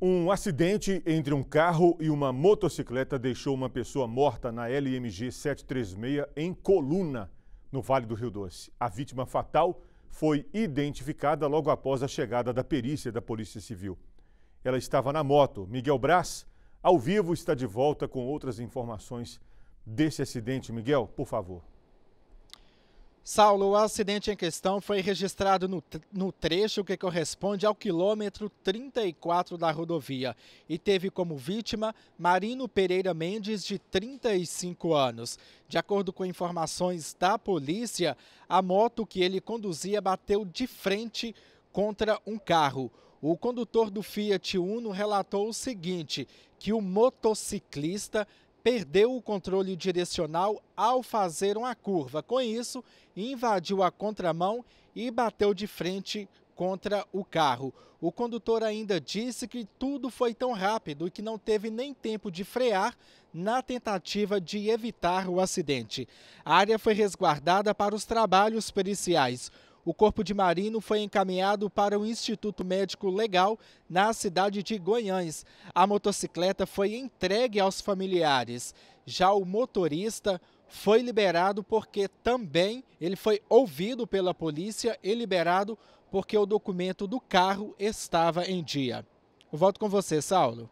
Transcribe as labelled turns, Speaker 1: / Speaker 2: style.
Speaker 1: Um acidente entre um carro e uma motocicleta deixou uma pessoa morta na LMG 736 em Coluna, no Vale do Rio Doce. A vítima fatal foi identificada logo após a chegada da perícia da Polícia Civil. Ela estava na moto. Miguel Braz, ao vivo, está de volta com outras informações desse acidente. Miguel, por favor. Saulo, o acidente em
Speaker 2: questão foi registrado no, no, trecho que corresponde ao quilômetro 34 da rodovia e teve como vítima Marino Pereira Mendes, de 35 anos. De acordo com informações da polícia, a moto que ele conduzia bateu de frente contra um carro. O condutor do Fiat Uno relatou o seguinte: que o motociclista perdeu o controle direcional ao fazer uma curva. Com isso, invadiu a contramão e bateu de frente contra o carro. O condutor ainda disse que tudo foi tão rápido que não teve nem tempo de frear na tentativa de evitar o acidente. A área foi resguardada para os trabalhos periciais. O corpo de Marino foi encaminhado para o Instituto Médico Legal na cidade de Goiânia. A motocicleta foi entregue aos familiares. Já o motorista foi liberado porque também ele foi ouvido pela polícia e liberado porque o documento do carro estava em dia. volto com você, Saulo.